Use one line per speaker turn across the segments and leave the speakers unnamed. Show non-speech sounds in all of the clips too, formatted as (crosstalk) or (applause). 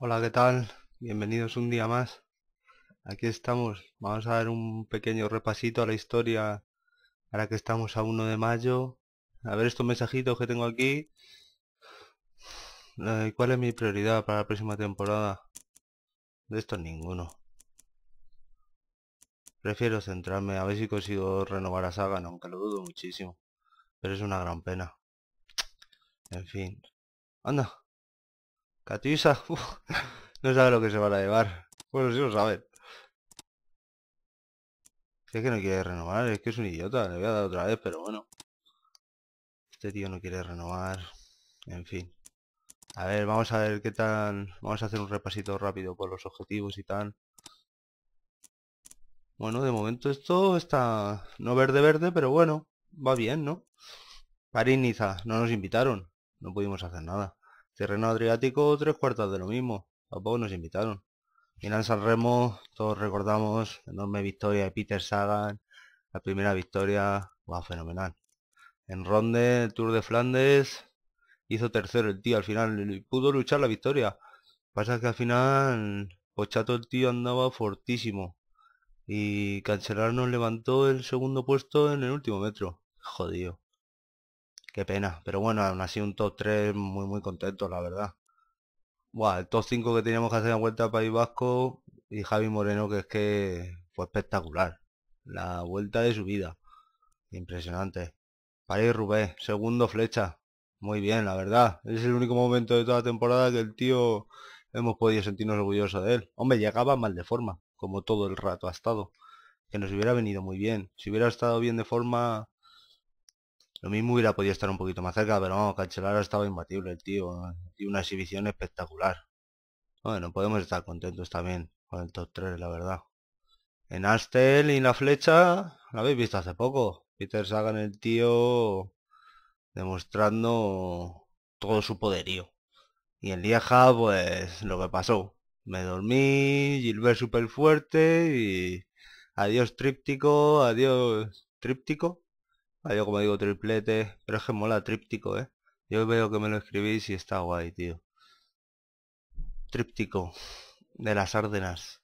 Hola, ¿qué tal? Bienvenidos un día más. Aquí estamos. Vamos a dar un pequeño repasito a la historia ahora que estamos a 1 de mayo. A ver estos mensajitos que tengo aquí. Eh, ¿Cuál es mi prioridad para la próxima temporada? De estos ninguno. Prefiero centrarme a ver si consigo renovar a Saga, aunque lo dudo muchísimo. Pero es una gran pena. En fin. Anda, Catisa, (laughs) no sabe lo que se van a llevar. Bueno, sí lo sabe es que no quiere renovar, es que es un idiota, le voy a dar otra vez, pero bueno. Este tío no quiere renovar. En fin. A ver, vamos a ver qué tal Vamos a hacer un repasito rápido por los objetivos y tal. Bueno, de momento esto está... No verde verde, pero bueno. Va bien, ¿no? París Niza, no nos invitaron. No pudimos hacer nada. Terreno Adriático, tres cuartas de lo mismo. A poco nos invitaron. Final San Remo, todos recordamos, enorme victoria de Peter Sagan, la primera victoria, wow, fenomenal. En Ronde, Tour de Flandes, hizo tercero el tío al final, pudo luchar la victoria. Pasa que al final, Pochato pues el tío andaba fortísimo. Y Cancelar nos levantó el segundo puesto en el último metro. Jodido. Qué pena. Pero bueno, aún así un top 3 muy muy contento, la verdad. Buah, el top 5 que teníamos que hacer en Vuelta a País Vasco y Javi Moreno, que es que fue espectacular. La vuelta de su vida. Impresionante. París Rubé, segundo flecha. Muy bien, la verdad. Es el único momento de toda la temporada que el tío hemos podido sentirnos orgullosos de él. Hombre, llegaba mal de forma, como todo el rato ha estado. Que nos hubiera venido muy bien. Si hubiera estado bien de forma, lo mismo hubiera podido estar un poquito más cerca, pero vamos, ha estaba imbatible el tío. Y una exhibición espectacular. Bueno, podemos estar contentos también con el top 3, la verdad. En Astel y en la flecha, la habéis visto hace poco. Peter Sagan, el tío, demostrando todo su poderío. Y en Lieja, pues lo que pasó. Me dormí, Gilbert súper fuerte y adiós tríptico, adiós tríptico Ah, yo como digo triplete, pero es que mola tríptico, ¿eh? Yo veo que me lo escribís y está guay, tío. Tríptico de las Árdenas.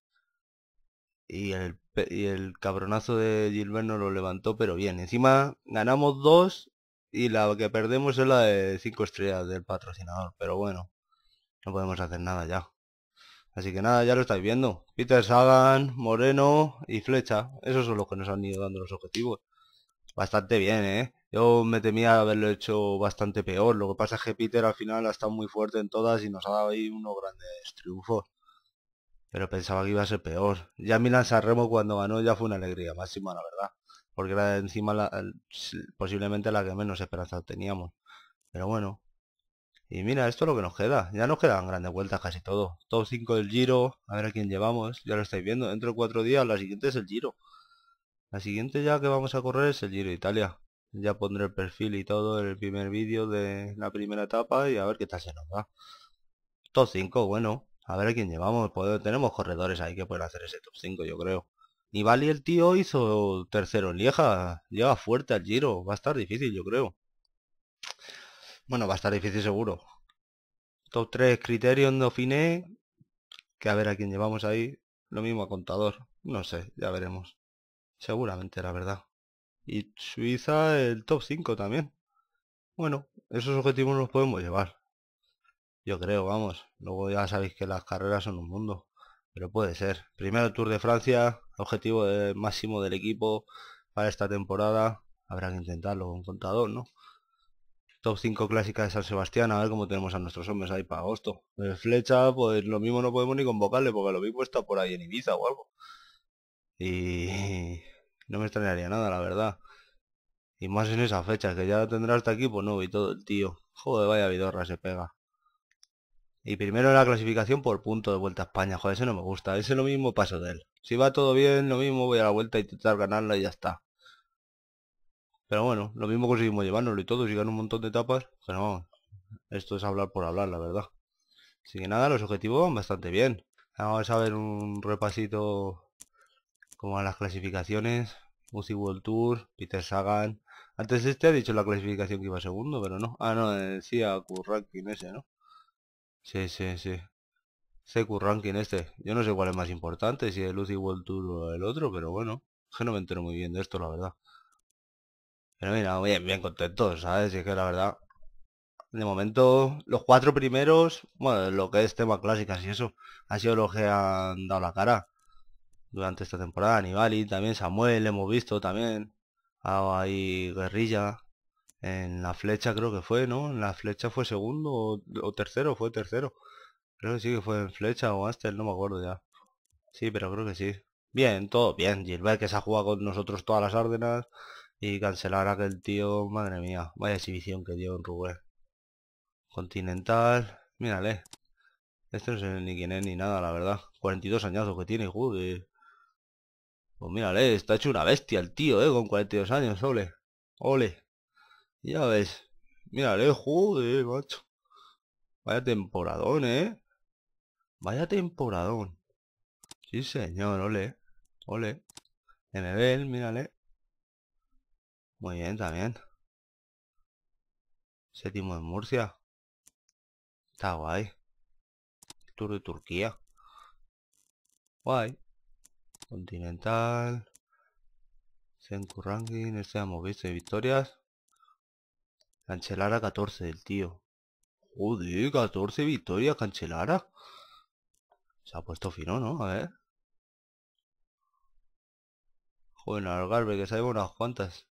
Y el, y el cabronazo de Gilbert no lo levantó, pero bien. Encima ganamos dos y la que perdemos es la de cinco estrellas del patrocinador. Pero bueno, no podemos hacer nada ya. Así que nada, ya lo estáis viendo. Peter Sagan, Moreno y Flecha. Esos son los que nos han ido dando los objetivos. Bastante bien, ¿eh? Yo me temía haberlo hecho bastante peor. Lo que pasa es que Peter al final ha estado muy fuerte en todas y nos ha dado ahí unos grandes triunfos. Pero pensaba que iba a ser peor. Ya Milan Sanremo cuando ganó ya fue una alegría máxima, la verdad. Porque era encima la, posiblemente la que menos esperanza teníamos. Pero bueno. Y mira, esto es lo que nos queda. Ya nos quedan grandes vueltas casi todo. Top 5 del Giro. A ver a quién llevamos. Ya lo estáis viendo. Dentro de cuatro días la siguiente es el Giro. La siguiente ya que vamos a correr es el Giro de Italia. Ya pondré el perfil y todo en el primer vídeo de la primera etapa y a ver qué tal se nos va. Top 5, bueno. A ver a quién llevamos. tenemos corredores ahí que pueden hacer ese top 5, yo creo. Nibali el tío hizo tercero en Lieja. Lleva fuerte al Giro. Va a estar difícil, yo creo. Bueno, va a estar difícil seguro. Top 3 en Dauphiné. Que a ver a quién llevamos ahí. Lo mismo a Contador. No sé, ya veremos. Seguramente, la verdad. Y Suiza el top 5 también. Bueno, esos objetivos los podemos llevar. Yo creo, vamos. Luego ya sabéis que las carreras son un mundo. Pero puede ser. Primero Tour de Francia, objetivo máximo del equipo para esta temporada. Habrá que intentarlo con contador, ¿no? Top 5 clásica de San Sebastián, a ver cómo tenemos a nuestros hombres ahí para agosto. flecha, pues lo mismo no podemos ni convocarle, porque lo mismo puesto por ahí en Ibiza o algo. Y no me extrañaría nada, la verdad. Y más en esa fecha, que ya tendrá hasta aquí pues no y todo el tío. Joder, vaya vidorra se pega. Y primero la clasificación por punto de Vuelta a España. Joder, ese no me gusta. Ese lo mismo paso de él. Si va todo bien, lo mismo voy a la vuelta a intentar ganarla y ya está. Pero bueno, lo mismo conseguimos llevárnoslo y todo. Si ganan un montón de etapas, Pero no. Esto es hablar por hablar, la verdad. Así que nada, los objetivos van bastante bien. Vamos a ver un repasito como las clasificaciones. Lucy World Tour, Peter Sagan. Antes este ha dicho la clasificación que iba segundo, pero no. Ah, no, decía eh, Q-Ranking ese, ¿no? Sí, sí, sí. sé ranking este. Yo no sé cuál es más importante, si el Lucy World Tour o el otro, pero bueno. Que no me entero muy bien de esto, la verdad. Pero mira, bien, bien contento, ¿sabes? Es que la verdad... De momento, los cuatro primeros, bueno, lo que es tema clásicas y eso, ha sido los que han dado la cara durante esta temporada. Anibali, también Samuel, hemos visto también. Ah, ahí Guerrilla. En la flecha creo que fue, ¿no? En la flecha fue segundo o, tercero, fue tercero. Creo que sí que fue en flecha o el no me acuerdo ya. Sí, pero creo que sí. Bien, todo bien. Gilbert que se ha jugado con nosotros todas las órdenes. Y cancelar a aquel tío, madre mía. Vaya exhibición que dio en Rubén. Continental. Mírale. Este no es ni quién es ni nada, la verdad. 42 añazos que tiene, joder. Pues mírale, eh, está hecho una bestia el tío, ¿eh? Con 42 años, ole. Ole. Ya ves. Mírale, eh, joder, macho. Vaya temporadón, ¿eh? Vaya temporadón. Sí, señor, ole. Ole. MBL, mírale. Muy bien, también. Séptimo en Murcia. Está guay. Tour de Turquía. Guay. Continental. Senku Ranking, este a moverse victorias. Cancelara 14 del tío. Joder, 14 victorias, Cancelara. Se ha puesto fino, ¿no? A ver. Joder, Algarve, que sabemos unas cuantas.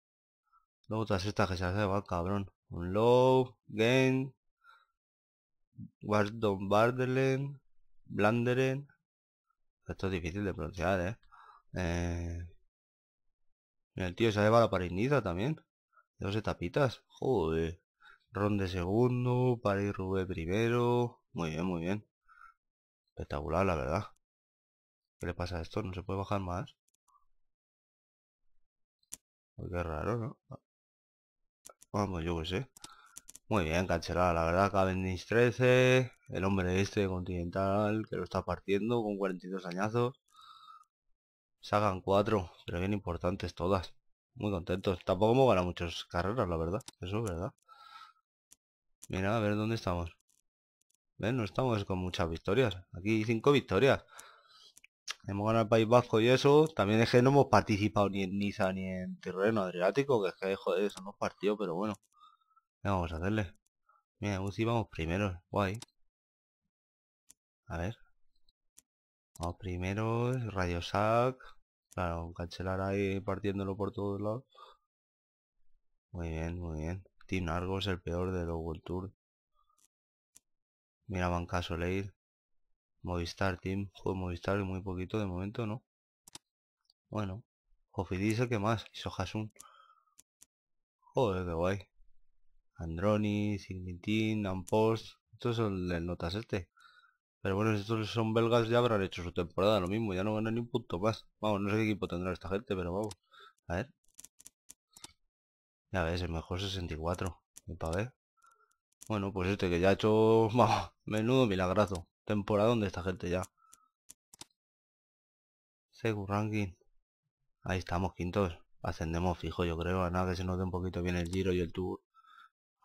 todas estas que se hace va cabrón. Un low, gain, Wardon Bardelen, Blanderen, esto es difícil de pronunciar, ¿eh? Mira, eh, el tío se ha llevado la pariniza también. Dos etapitas. Joder. Ron de segundo, París Rubé primero. Muy bien, muy bien. Espectacular, la verdad. ¿Qué le pasa a esto? ¿No se puede bajar más? Qué raro, ¿no? Vamos, yo qué sé. Muy bien, cancelada, la verdad, Cavendish 13, el hombre este continental que lo está partiendo con 42 añazos. Sacan 4, pero bien importantes todas. Muy contentos. Tampoco hemos ganado muchas carreras, la verdad. Eso es verdad. Mira, a ver dónde estamos. ¿Ven? No estamos con muchas victorias. Aquí 5 victorias. Hemos ganado el País Vasco y eso. También es que no hemos participado ni en Niza ni en terreno adriático. Que es que, joder, eso no partidos, pero bueno. Vamos a hacerle. Mira, Uzi vamos primero. Guay. A ver. Vamos primero. Radio Sac. Claro, cancelar ahí partiéndolo por todos lados. Muy bien, muy bien. Team Argos, el peor de los World Tour. Mira, Banca Soleil. Movistar Team. Juego Movistar muy poquito de momento, ¿no? Bueno. Jofidis el que más. Hizo Hasun. Joder, qué guay. Androni, Signitin, Ampost, estos son el notas este. Pero bueno, estos son belgas, ya habrán hecho su temporada, lo mismo, ya no ganan ni un punto más. Vamos, no sé qué equipo tendrá esta gente, pero vamos. A ver. Ya ves, el mejor 64. para ver Bueno, pues este que ya ha hecho... (laughs) Vamos, menudo milagrazo. Temporada donde esta gente ya. Segur ranking. Ahí estamos, quintos. Ascendemos fijo, yo creo. A nada que se nos dé un poquito bien el giro y el tour.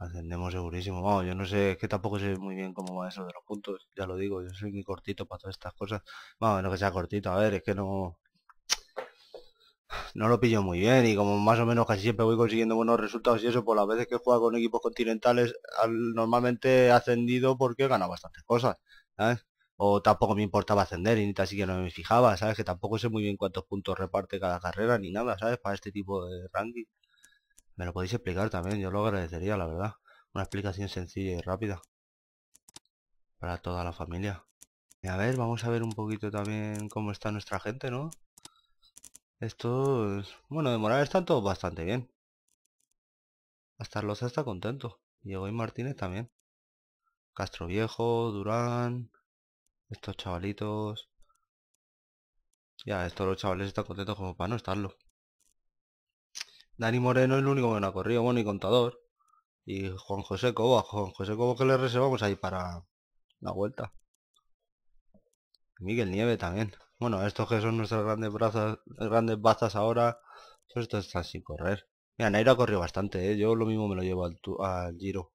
Ascendemos segurísimo. Vamos, yo no sé, es que tampoco sé muy bien cómo va eso de los puntos, ya lo digo, yo soy muy cortito para todas estas cosas. Vamos, menos que sea cortito, a ver, es que no... No lo pillo muy bien y como más o menos casi siempre voy consiguiendo buenos resultados y eso, por pues las veces que juega con equipos continentales, normalmente he ascendido porque he ganado bastantes cosas, ¿sabes? o tampoco me importaba ascender y ni así que no me fijaba, ¿sabes? Que tampoco sé muy bien cuántos puntos reparte cada carrera ni nada, ¿sabes? Para este tipo de ranking. Me lo podéis explicar también, yo lo agradecería, la verdad. Una explicación sencilla y rápida. Para toda la familia. Y a ver, vamos a ver un poquito también cómo está nuestra gente, ¿no? Estos... Bueno, de moral están todos bastante bien. Hasta los está contento. Diego y Martínez también. Castro Viejo, Durán... Estos chavalitos... Ya, estos los chavales están contentos como para no estarlo. Dani Moreno es el único que no ha corrido, bueno, y contador. Y Juan José Cobo, Juan José Cobo que le reservamos ahí para la vuelta. Miguel Nieve también. Bueno, estos que son nuestras grandes brazas, grandes bazas ahora, pues esto está sin correr. Mira, Nairo ha corrido bastante, ¿eh? yo lo mismo me lo llevo al, al giro.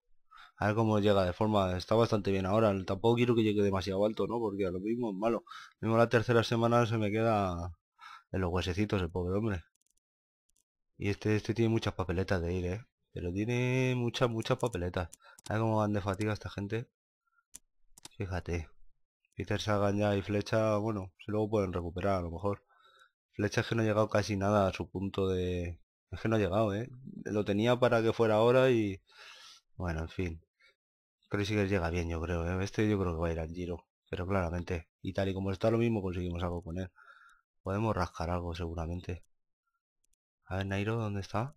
A ver cómo llega de forma, está bastante bien ahora, tampoco quiero que llegue demasiado alto, ¿no? Porque a lo mismo es malo. Lo mismo la tercera semana se me queda en los huesecitos el pobre hombre. Y este, este tiene muchas papeletas de ir, ¿eh? Pero tiene muchas, muchas papeletas. ver cómo van de fatiga esta gente. Fíjate. Peter Sagan ya y flecha, bueno, si luego pueden recuperar a lo mejor. Flecha es que no ha llegado casi nada a su punto de... Es que no ha llegado, ¿eh? Lo tenía para que fuera ahora y... Bueno, en fin. Creo que llega bien, yo creo, ¿eh? Este yo creo que va a ir al giro. Pero claramente. Y tal y como está lo mismo conseguimos algo con él. Podemos rascar algo seguramente. A ver, Nairo, ¿dónde está?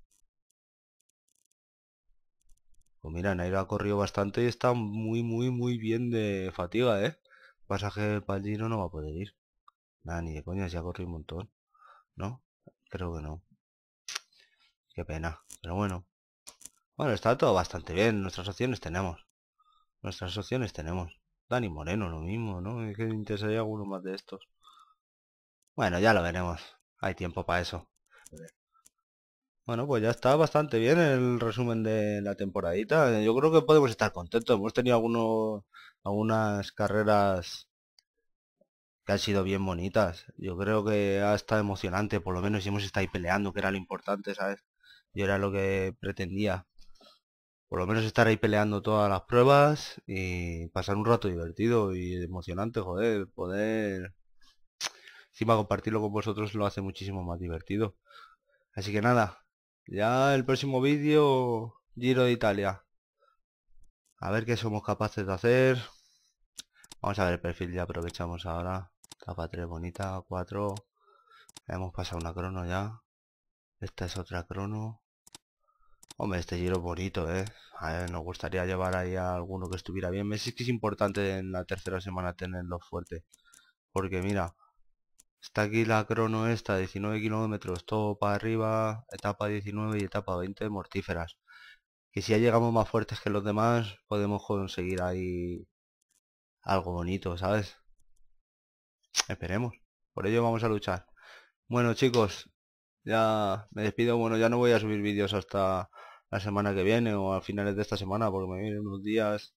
Pues mira, Nairo ha corrido bastante y está muy, muy, muy bien de fatiga, ¿eh? Pasaje para el no va a poder ir. Nada, ni de coña, ya ha corrido un montón. ¿No? Creo que no. Qué pena, pero bueno. Bueno, está todo bastante bien. Nuestras opciones tenemos. Nuestras opciones tenemos. Dani Moreno, lo mismo, ¿no? Es que interesaría alguno más de estos. Bueno, ya lo veremos. Hay tiempo para eso. Bueno, pues ya está bastante bien el resumen de la temporadita. Yo creo que podemos estar contentos. Hemos tenido algunos, algunas carreras que han sido bien bonitas. Yo creo que ha estado emocionante, por lo menos y hemos estado ahí peleando, que era lo importante, ¿sabes? Yo era lo que pretendía. Por lo menos estar ahí peleando todas las pruebas y pasar un rato divertido y emocionante, joder, poder encima compartirlo con vosotros lo hace muchísimo más divertido. Así que nada, ya el próximo vídeo, Giro de Italia. A ver qué somos capaces de hacer. Vamos a ver el perfil, ya aprovechamos ahora. Capa 3 bonita, 4. Hemos pasado una crono ya. Esta es otra crono. Hombre, este giro bonito, ¿eh? A ver, nos gustaría llevar ahí a alguno que estuviera bien. Es que es importante en la tercera semana tenerlo fuerte. Porque mira, Está aquí la crono esta, 19 kilómetros, todo para arriba, etapa 19 y etapa 20 mortíferas. Que si ya llegamos más fuertes que los demás, podemos conseguir ahí algo bonito, ¿sabes? Esperemos. Por ello vamos a luchar. Bueno chicos, ya me despido. Bueno, ya no voy a subir vídeos hasta la semana que viene o a finales de esta semana porque me vienen unos días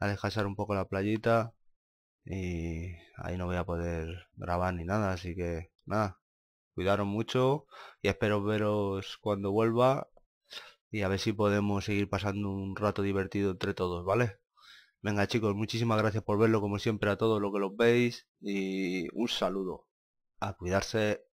a descansar un poco la playita y ahí no voy a poder grabar ni nada, así que nada, cuidaros mucho y espero veros cuando vuelva y a ver si podemos seguir pasando un rato divertido entre todos, ¿vale? Venga chicos, muchísimas gracias por verlo como siempre a todos los que los veis y un saludo. A cuidarse.